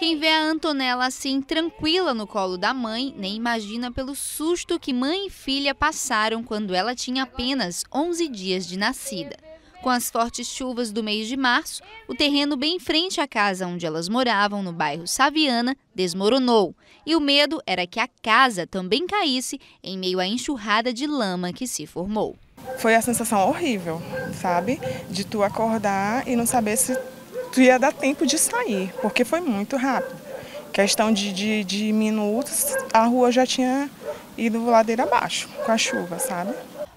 Quem vê a Antonella assim, tranquila no colo da mãe, nem imagina pelo susto que mãe e filha passaram quando ela tinha apenas 11 dias de nascida. Com as fortes chuvas do mês de março, o terreno bem em frente à casa onde elas moravam, no bairro Saviana, desmoronou. E o medo era que a casa também caísse em meio à enxurrada de lama que se formou. Foi a sensação horrível, sabe? De tu acordar e não saber se tu ia dar tempo de sair, porque foi muito rápido. Questão de, de, de minutos, a rua já tinha ido ladeira abaixo com a chuva, sabe?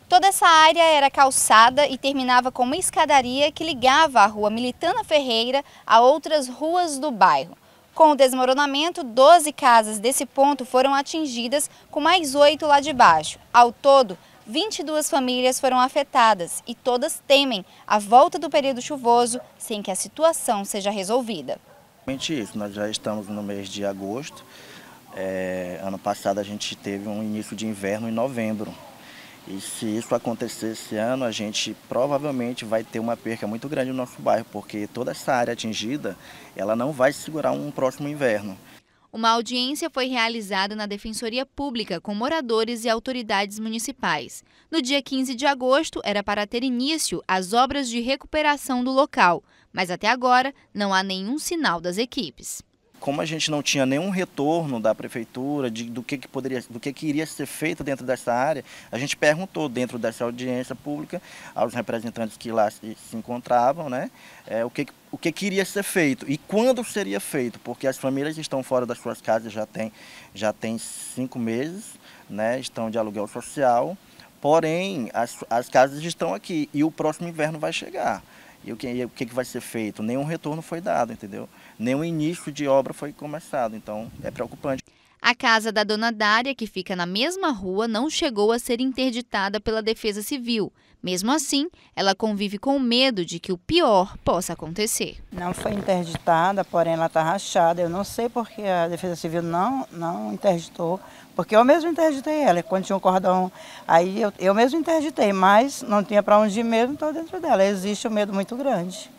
Toda essa área era calçada e terminava com uma escadaria que ligava a rua Militana Ferreira a outras ruas do bairro. Com o desmoronamento, 12 casas desse ponto foram atingidas, com mais oito lá de baixo. Ao todo, 22 famílias foram afetadas e todas temem a volta do período chuvoso sem que a situação seja resolvida. Isso, nós já estamos no mês de agosto. É, ano passado a gente teve um início de inverno em novembro. E se isso acontecer esse ano, a gente provavelmente vai ter uma perca muito grande no nosso bairro, porque toda essa área atingida, ela não vai segurar um próximo inverno. Uma audiência foi realizada na Defensoria Pública com moradores e autoridades municipais. No dia 15 de agosto, era para ter início as obras de recuperação do local, mas até agora não há nenhum sinal das equipes como a gente não tinha nenhum retorno da prefeitura de, do que, que poderia, do que, que iria ser feito dentro dessa área, a gente perguntou dentro dessa audiência pública aos representantes que lá se, se encontravam, né, é, o que, que o que queria ser feito e quando seria feito, porque as famílias estão fora das suas casas já tem, já tem cinco meses, né, estão de aluguel social. Porém, as, as casas estão aqui e o próximo inverno vai chegar. E o que, e o que, que vai ser feito? Nenhum retorno foi dado, entendeu? Nenhum início de obra foi começado, então é preocupante. A casa da dona Dária, que fica na mesma rua, não chegou a ser interditada pela Defesa Civil. Mesmo assim, ela convive com o medo de que o pior possa acontecer. Não foi interditada, porém ela está rachada. Eu não sei porque a Defesa Civil não, não interditou, porque eu mesmo interditei ela. Quando tinha um cordão, aí eu, eu mesmo interditei, mas não tinha para onde ir mesmo, estou dentro dela. Existe um medo muito grande.